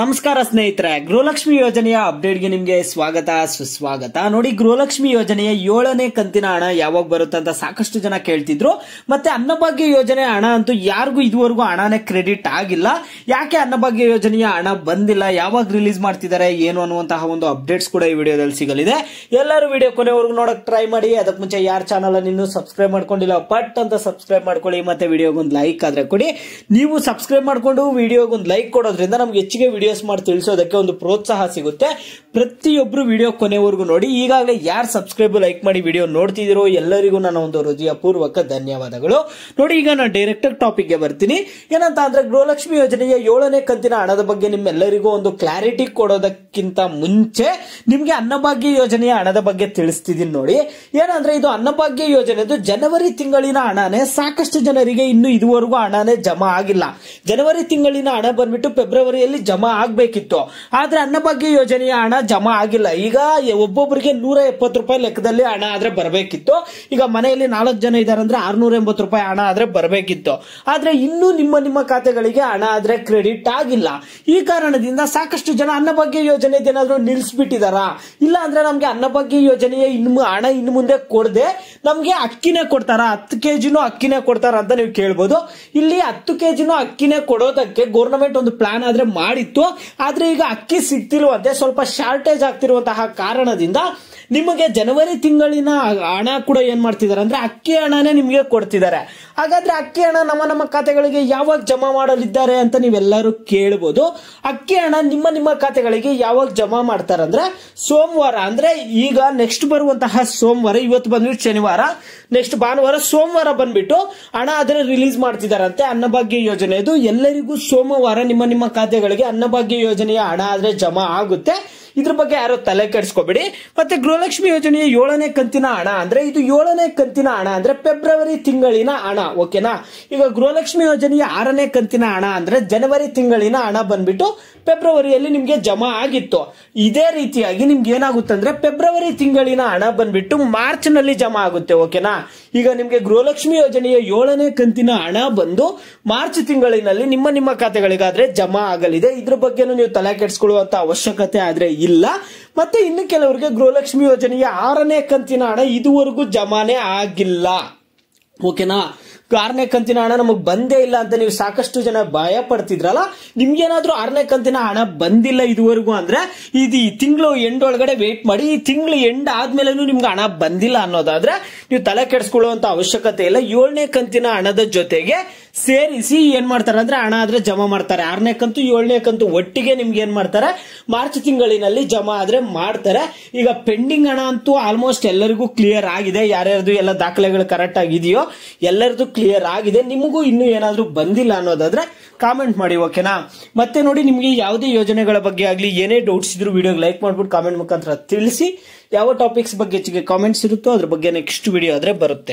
ನಮಸ್ಕಾರ ಸ್ನೇಹಿತರೆ ಗೃಹಲಕ್ಷ್ಮಿ ಯೋಜನೆಯ ಅಪ್ಡೇಟ್ಗೆ ನಿಮಗೆ ಸ್ವಾಗತ ಸುಸ್ವಾಗತ ನೋಡಿ ಗೃಹಲಕ್ಷ್ಮಿ ಯೋಜನೆಯ ಏಳನೇ ಕಂತಿನ ಹಣ ಯಾವಾಗ ಬರುತ್ತೆ ಅಂತ ಸಾಕಷ್ಟು ಜನ ಕೇಳ್ತಿದ್ರು ಮತ್ತೆ ಅನ್ನಭಾಗ್ಯ ಯೋಜನೆ ಹಣ ಅಂತೂ ಯಾರಿಗೂ ಇದುವರೆಗೂ ಹಣನೇ ಕ್ರೆಡಿಟ್ ಆಗಿಲ್ಲ ಯಾಕೆ ಅನ್ನಭಾಗ್ಯ ಯೋಜನೆಯ ಹಣ ಬಂದಿಲ್ಲ ಯಾವಾಗ ರಿಲೀಸ್ ಮಾಡ್ತಿದ್ದಾರೆ ಏನು ಅನ್ನುವಂತಹ ಒಂದು ಅಪ್ಡೇಟ್ಸ್ ಕೂಡ ಈ ವಿಡಿಯೋದಲ್ಲಿ ಸಿಗಲಿದೆ ಎಲ್ಲರೂ ವಿಡಿಯೋ ಕೊನೆವರೆಗೂ ನೋಡಕ್ ಟ್ರೈ ಮಾಡಿ ಅದಕ್ಕೆ ಮುಂಚೆ ಯಾರ ಚಾನಲ್ ಇನ್ನೂ ಸಬ್ಸ್ಕ್ರೈಬ್ ಮಾಡ್ಕೊಂಡಿಲ್ಲ ಪಟ್ ಅಂತ ಸಬ್ಸ್ಕ್ರೈಬ್ ಮಾಡ್ಕೊಳ್ಳಿ ಮತ್ತೆ ವಿಡಿಯೋಗೊಂದು ಲೈಕ್ ಆದ್ರೆ ಕೊಡಿ ನೀವು ಸಬ್ಸ್ಕ್ರೈಬ್ ಮಾಡಿಕೊಂಡು ವಿಡಿಯೋಗೊಂದು ಲೈಕ್ ಕೊಡೋದ್ರಿಂದ ನಮ್ಗೆ ಹೆಚ್ಚಿಗೆ ವಿಡಿಯೋಸ್ ಮಾಡಿ ತಿಳಿಸೋದಕ್ಕೆ ಒಂದು ಪ್ರೋತ್ಸಾಹ ಸಿಗುತ್ತೆ ಪ್ರತಿಯೊಬ್ರು ವಿಡಿಯೋ ಕೊನೆವರೆಗೂ ನೋಡಿ ಈಗಾಗಲೇ ಯಾರು ಸಬ್ಸ್ಕ್ರೈಬ್ ಲೈಕ್ ಮಾಡಿ ವಿಡಿಯೋ ನೋಡ್ತಿದಿರೋ ಎಲ್ಲರಿಗೂ ನನ್ನ ಒಂದು ಹೃದಯ ಪೂರ್ವಕ ಧನ್ಯವಾದಗಳು ನೋಡಿ ಈಗ ನಾನು ಡೈರೆಕ್ಟಾಗಿ ಗೆ ಬರ್ತೀನಿ ಏನಂತ ಅಂದ್ರೆ ಗೃಹಲಕ್ಷ್ಮಿ ಯೋಜನೆಯ ಏಳನೇ ಕಂತಿನ ಹಣದ ಬಗ್ಗೆ ನಿಮ್ಮೆಲ್ಲರಿಗೂ ಒಂದು ಕ್ಲಾರಿಟಿ ಕೊಡೋದಕ್ಕಿಂತ ಮುಂಚೆ ನಿಮಗೆ ಅನ್ನಭಾಗ್ಯ ಯೋಜನೆಯ ಹಣದ ಬಗ್ಗೆ ತಿಳಿಸ್ತಿದ್ದೀನಿ ನೋಡಿ ಏನಂದ್ರೆ ಇದು ಅನ್ನಭಾಗ್ಯ ಯೋಜನೆದು ಜನವರಿ ತಿಂಗಳಿನ ಹಣನೇ ಸಾಕಷ್ಟು ಜನರಿಗೆ ಇನ್ನು ಇದುವರೆಗೂ ಹಣನೇ ಜಮಾ ಆಗಿಲ್ಲ ಜನವರಿ ತಿಂಗಳಿನ ಹಣ ಬಂದ್ಬಿಟ್ಟು ಫೆಬ್ರವರಿಯಲ್ಲಿ ಜಮಾ ಆಗಬೇಕಿತ್ತು ಆದ್ರೆ ಅನ್ನಭಾಗ್ಯ ಯೋಜನೆಯ ಹಣ ಜಮಾ ಆಗಿಲ್ಲ ಈಗ ಒಬ್ಬೊಬ್ಬರಿಗೆ ನೂರ ಎಪ್ಪತ್ತು ರೂಪಾಯಿ ಲೆಕ್ಕದಲ್ಲಿ ಹಣ ಆದ್ರೆ ಬರಬೇಕಿತ್ತು ಈಗ ಮನೆಯಲ್ಲಿ ನಾಲ್ಕು ಜನ ಇದ್ದಾರೆ ಅಂದ್ರೆ ಆರ್ನೂರ ಎಂಬತ್ತು ರೂಪಾಯಿ ಹಣ ಆದ್ರೆ ಬರಬೇಕಿತ್ತು ಆದ್ರೆ ಇನ್ನೂ ನಿಮ್ಮ ನಿಮ್ಮ ಖಾತೆಗಳಿಗೆ ಹಣ ಆದ್ರೆ ಕ್ರೆಡಿಟ್ ಆಗಿಲ್ಲ ಈ ಕಾರಣದಿಂದ ಸಾಕಷ್ಟು ಜನ ಅನ್ನಭಾಗ್ಯ ಯೋಜನೆ ಏನಾದ್ರು ನಿಲ್ಸ್ಬಿಟ್ಟಿದಾರಾ ಇಲ್ಲ ಅಂದ್ರೆ ನಮ್ಗೆ ಅನ್ನಭಾಗ್ಯ ಯೋಜನೆಯ ಇನ್ನು ಹಣ ಇನ್ ಮುಂದೆ ಕೊಡದೆ ನಮ್ಗೆ ಅಕ್ಕಿನೇ ಕೊಡ್ತಾರ ಹತ್ತು ಕೆಜಿನೂ ಅಕ್ಕಿನೇ ಕೊಡ್ತಾರ ಅಂತ ನೀವು ಕೇಳ್ಬೋದು ಇಲ್ಲಿ ಹತ್ತು ಕೆಜಿನೂ ಅಕ್ಕಿನೇ ಕೊಡೋದಕ್ಕೆ ಗೌರ್ಮೆಂಟ್ ಒಂದು ಪ್ಲಾನ್ ಆದ್ರೆ ಮಾಡಿತ್ತು ಆದ್ರೆ ಈಗ ಅಕ್ಕಿ ಸಿಗ್ತಿಲ್ವಂತೆ ಸ್ವಲ್ಪ ಶಾರ್ಟ್ ಶಾರ್ಟೇಜ್ ಆಗ್ತಿರುವಂತಹ ಕಾರಣದಿಂದ ನಿಮಗೆ ಜನವರಿ ತಿಂಗಳಿನ ಹಣ ಕೂಡ ಏನು ಮಾಡ್ತಿದ್ದಾರೆ ಅಂದ್ರೆ ಅಕ್ಕಿ ಹಣನೇ ನಿಮಗೆ ಕೊಡ್ತಿದ್ದಾರೆ ಹಾಗಾದ್ರೆ ಅಕ್ಕಿ ಹಣ ನಮ್ಮ ನಮ್ಮ ಖಾತೆಗಳಿಗೆ ಯಾವಾಗ ಜಮಾ ಮಾಡಲಿದ್ದಾರೆ ಅಂತ ನೀವೆಲ್ಲರೂ ಕೇಳ್ಬೋದು ಅಕ್ಕಿ ಹಣ ನಿಮ್ಮ ನಿಮ್ಮ ಖಾತೆಗಳಿಗೆ ಯಾವಾಗ ಜಮಾ ಮಾಡ್ತಾರೆ ಸೋಮವಾರ ಅಂದ್ರೆ ಈಗ ನೆಕ್ಸ್ಟ್ ಬರುವಂತಹ ಸೋಮವಾರ ಇವತ್ತು ಬಂದ್ಬಿಟ್ಟು ಶನಿವಾರ ನೆಕ್ಸ್ಟ್ ಭಾನುವಾರ ಸೋಮವಾರ ಬಂದ್ಬಿಟ್ಟು ಹಣ ಆದರೆ ರಿಲೀಸ್ ಮಾಡ್ತಿದ್ದಾರಂತೆ ಅನ್ನಭಾಗ್ಯ ಇದು ಎಲ್ಲರಿಗೂ ಸೋಮವಾರ ನಿಮ್ಮ ನಿಮ್ಮ ಖಾತೆಗಳಿಗೆ ಅನ್ನಭಾಗ್ಯ ಯೋಜನೆಯ ಹಣ ಆದ್ರೆ ಜಮಾ ಆಗುತ್ತೆ ಇದ್ರ ಬಗ್ಗೆ ಯಾರೋ ತಲೆ ಕೆಡಿಸ್ಕೋಬೇಡಿ ಮತ್ತೆ ಗೃಹಲಕ್ಷ್ಮಿ ಯೋಜನೆಯ ಏಳನೇ ಕಂತಿನ ಹಣ ಅಂದ್ರೆ ಇದು ಏಳನೇ ಕಂತಿನ ಹಣ ಅಂದ್ರೆ ಫೆಬ್ರವರಿ ತಿಂಗಳಿನ ಹಣ ಓಕೆನಾ ಈಗ ಗೃಹಲಕ್ಷ್ಮಿ ಯೋಜನೆಯ ಆರನೇ ಕಂತಿನ ಹಣ ಅಂದ್ರೆ ಜನವರಿ ತಿಂಗಳಿನ ಹಣ ಬಂದ್ಬಿಟ್ಟು ಫೆಬ್ರವರಿಯಲ್ಲಿ ನಿಮ್ಗೆ ಜಮಾ ಆಗಿತ್ತು ಇದೇ ರೀತಿಯಾಗಿ ನಿಮ್ಗೆ ಏನಾಗುತ್ತೆ ಅಂದ್ರೆ ಫೆಬ್ರವರಿ ತಿಂಗಳಿನ ಹಣ ಬಂದ್ಬಿಟ್ಟು ಮಾರ್ಚ್ ನಲ್ಲಿ ಜಮಾ ಆಗುತ್ತೆ ಓಕೆನಾ ಈಗ ನಿಮ್ಗೆ ಗೃಹಲಕ್ಷ್ಮಿ ಯೋಜನೆಯ ಏಳನೇ ಕಂತಿನ ಹಣ ಬಂದು ಮಾರ್ಚ್ ತಿಂಗಳಿನಲ್ಲಿ ನಿಮ್ಮ ನಿಮ್ಮ ಖಾತೆಗಳಿಗಾದ್ರೆ ಜಮಾ ಆಗಲಿದೆ ಇದ್ರ ಬಗ್ಗೆನೂ ನೀವು ತಲೆ ಕೆಡಿಸ್ಕೊಳ್ಳುವಂತ ಅವಶ್ಯಕತೆ ಆದ್ರೆ ಇಲ್ಲ ಮತ್ತೆ ಇನ್ನು ಕೆಲವರಿಗೆ ಗೃಹಲಕ್ಷ್ಮಿ ಯೋಜನೆಯ ಆರನೇ ಕಂತಿನ ಹಣ ಇದುವರೆಗೂ ಜಮಾನೆ ಆಗಿಲ್ಲ ಓಕೆನಾ ಆರನೇ ಕಂತಿನ ಹಣ ನಮಗೆ ಬಂದೇ ಇಲ್ಲ ಅಂತ ನೀವು ಸಾಕಷ್ಟು ಜನ ಭಯ ಪಡ್ತಿದ್ರಲ್ಲ ನಿಮ್ಗೇನಾದ್ರೂ ಆರನೇ ಕಂತಿನ ಹಣ ಬಂದಿಲ್ಲ ಇದುವರೆಗೂ ಅಂದ್ರೆ ಇದು ಈ ತಿಂಗಳು ಎಂಡ್ ಒಳಗಡೆ ವೇಟ್ ಮಾಡಿ ಈ ತಿಂಗಳು ಎಂಡ್ ಆದ್ಮೇಲೆ ನಿಮ್ಗೆ ಹಣ ಬಂದಿಲ್ಲ ಅನ್ನೋದಾದ್ರೆ ನೀವು ತಲೆ ಕೆಡಿಸ್ಕೊಳ್ಳುವಂತ ಅವಶ್ಯಕತೆ ಇಲ್ಲ ಏಳನೇ ಕಂತಿನ ಹಣದ ಜೊತೆಗೆ ಸೇರಿಸಿ ಏನ್ ಮಾಡ್ತಾರೆ ಅಂದ್ರೆ ಹಣ ಆದ್ರೆ ಜಮಾ ಮಾಡ್ತಾರೆ ಆರನೇ ಕಂತು ಏಳನೇ ಕಂತು ಒಟ್ಟಿಗೆ ನಿಮ್ಗೆ ಏನ್ ಮಾಡ್ತಾರೆ ಮಾರ್ಚ್ ತಿಂಗಳಿನಲ್ಲಿ ಜಮಾ ಆದ್ರೆ ಮಾಡ್ತಾರೆ ಈಗ ಪೆಂಡಿಂಗ್ ಹಣ ಅಂತೂ ಆಲ್ಮೋಸ್ಟ್ ಎಲ್ಲರಿಗೂ ಕ್ಲಿಯರ್ ಆಗಿದೆ ಯಾರ್ಯಾರದು ಎಲ್ಲ ದಾಖಲೆಗಳು ಕರೆಕ್ಟ್ ಆಗಿದೆಯೋ ಎಲ್ಲರದು ಕ್ಲಿಯರ್ ಆಗಿದೆ ನಿಮಗೂ ಇನ್ನೂ ಏನಾದ್ರೂ ಬಂದಿಲ್ಲ ಅನ್ನೋದಾದ್ರೆ ಕಾಮೆಂಟ್ ಮಾಡಿ ಓಕೆನಾ ಮತ್ತೆ ನೋಡಿ ನಿಮಗೆ ಯಾವುದೇ ಯೋಜನೆಗಳ ಬಗ್ಗೆ ಆಗಲಿ ಏನೇ ಡೌಟ್ಸ್ ಇದ್ರು ವಿಡಿಯೋ ಲೈಕ್ ಮಾಡ್ಬಿಟ್ಟು ಕಾಮೆಂಟ್ ಮುಖಾಂತರ ತಿಳಿಸಿ ಯಾವ ಟಾಪಿಕ್ಸ್ ಬಗ್ಗೆ ಹೆಚ್ಚಿಗೆ ಕಾಮೆಂಟ್ಸ್ ಇರುತ್ತೋ ಅದ್ರ ಬಗ್ಗೆ ನೆಕ್ಸ್ಟ್ ವಿಡಿಯೋ ಆದ್ರೆ ಬರುತ್ತೆ